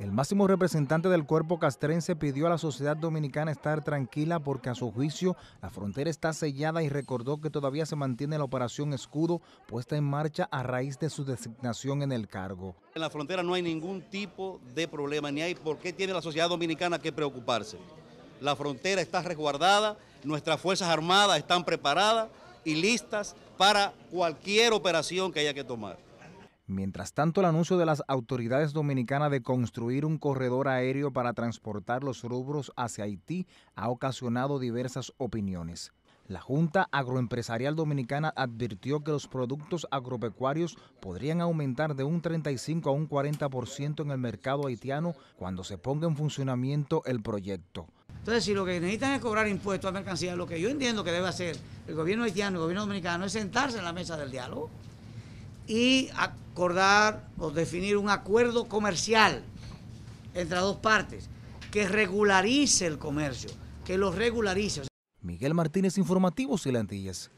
El máximo representante del cuerpo castrense pidió a la sociedad dominicana estar tranquila porque a su juicio la frontera está sellada y recordó que todavía se mantiene la operación escudo puesta en marcha a raíz de su designación en el cargo. En la frontera no hay ningún tipo de problema ni hay por qué tiene la sociedad dominicana que preocuparse. La frontera está resguardada, nuestras Fuerzas Armadas están preparadas y listas para cualquier operación que haya que tomar. Mientras tanto, el anuncio de las autoridades dominicanas de construir un corredor aéreo para transportar los rubros hacia Haití ha ocasionado diversas opiniones. La Junta Agroempresarial Dominicana advirtió que los productos agropecuarios podrían aumentar de un 35 a un 40% en el mercado haitiano cuando se ponga en funcionamiento el proyecto. Entonces, si lo que necesitan es cobrar impuestos a mercancías, lo que yo entiendo que debe hacer el gobierno haitiano y el gobierno dominicano es sentarse en la mesa del diálogo y acordar o definir un acuerdo comercial entre dos partes que regularice el comercio, que lo regularice. Miguel Martínez, Informativo Antillas.